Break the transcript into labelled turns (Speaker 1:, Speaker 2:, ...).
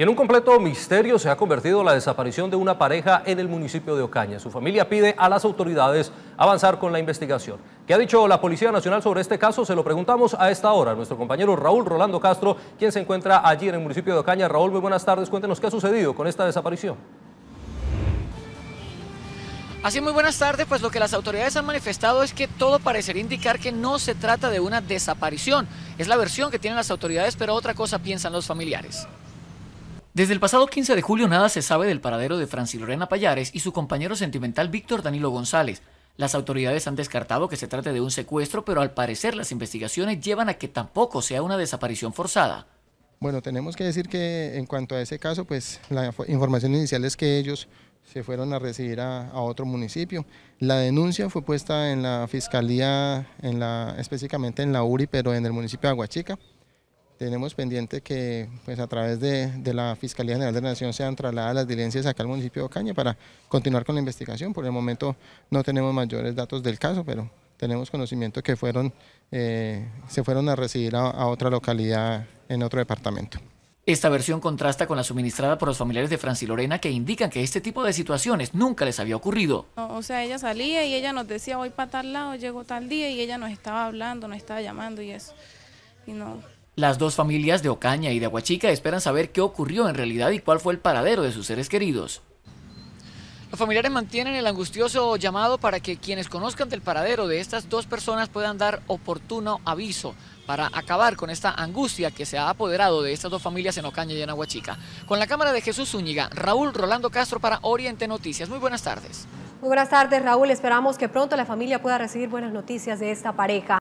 Speaker 1: Y en un completo misterio se ha convertido la desaparición de una pareja en el municipio de Ocaña. Su familia pide a las autoridades avanzar con la investigación. ¿Qué ha dicho la Policía Nacional sobre este caso? Se lo preguntamos a esta hora nuestro compañero Raúl Rolando Castro, quien se encuentra allí en el municipio de Ocaña. Raúl, muy buenas tardes. Cuéntenos qué ha sucedido con esta desaparición.
Speaker 2: Así muy buenas tardes, pues lo que las autoridades han manifestado es que todo parecería indicar que no se trata de una desaparición. Es la versión que tienen las autoridades, pero otra cosa piensan los familiares. Desde el pasado 15 de julio nada se sabe del paradero de Lorena Payares y su compañero sentimental Víctor Danilo González. Las autoridades han descartado que se trate de un secuestro, pero al parecer las investigaciones llevan a que tampoco sea una desaparición forzada.
Speaker 3: Bueno, tenemos que decir que en cuanto a ese caso, pues la información inicial es que ellos se fueron a recibir a, otro municipio. La denuncia fue puesta en la fiscalía, en la, específicamente en la URI, pero en el municipio de Aguachica. Tenemos pendiente que pues, a través de, la Fiscalía General de la Nación sean trasladadas las diligencias acá al municipio de Ocaña para continuar con la investigación. Por el momento no tenemos mayores datos del caso, pero tenemos conocimiento que fueron, eh, se fueron a recibir a, otra localidad en otro departamento. Esta versión contrasta
Speaker 2: con la suministrada por los familiares de Franci Lorena que indican que este tipo de situaciones nunca les había ocurrido.
Speaker 3: O sea, ella salía y ella nos decía voy para tal lado, llego tal día y ella nos estaba hablando, nos estaba llamando y eso. Y no,
Speaker 2: las dos familias de Ocaña y de Aguachica esperan saber qué ocurrió en realidad y cuál fue el paradero de sus seres queridos. Los familiares mantienen el angustioso llamado para que quienes conozcan del paradero de estas dos personas puedan dar oportuno aviso para acabar con esta angustia que se ha apoderado de estas dos familias en Ocaña y en Aguachica. Con la cámara de Jesús Zúñiga, Raúl Rolando Castro para Oriente Noticias. Muy buenas tardes.
Speaker 1: Muy buenas tardes, Raúl. Esperamos que pronto la familia pueda recibir buenas noticias de esta pareja.